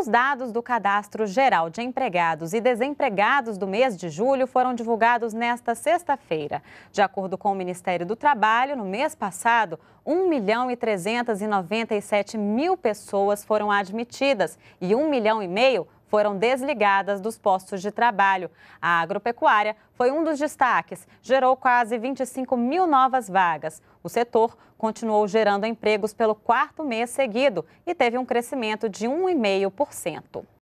Os dados do Cadastro Geral de Empregados e Desempregados do mês de julho foram divulgados nesta sexta-feira. De acordo com o Ministério do Trabalho, no mês passado, 1 milhão e 397 mil pessoas foram admitidas e 1 milhão e meio foram desligadas dos postos de trabalho. A agropecuária foi um dos destaques, gerou quase 25 mil novas vagas. O setor continuou gerando empregos pelo quarto mês seguido e teve um crescimento de 1,5%.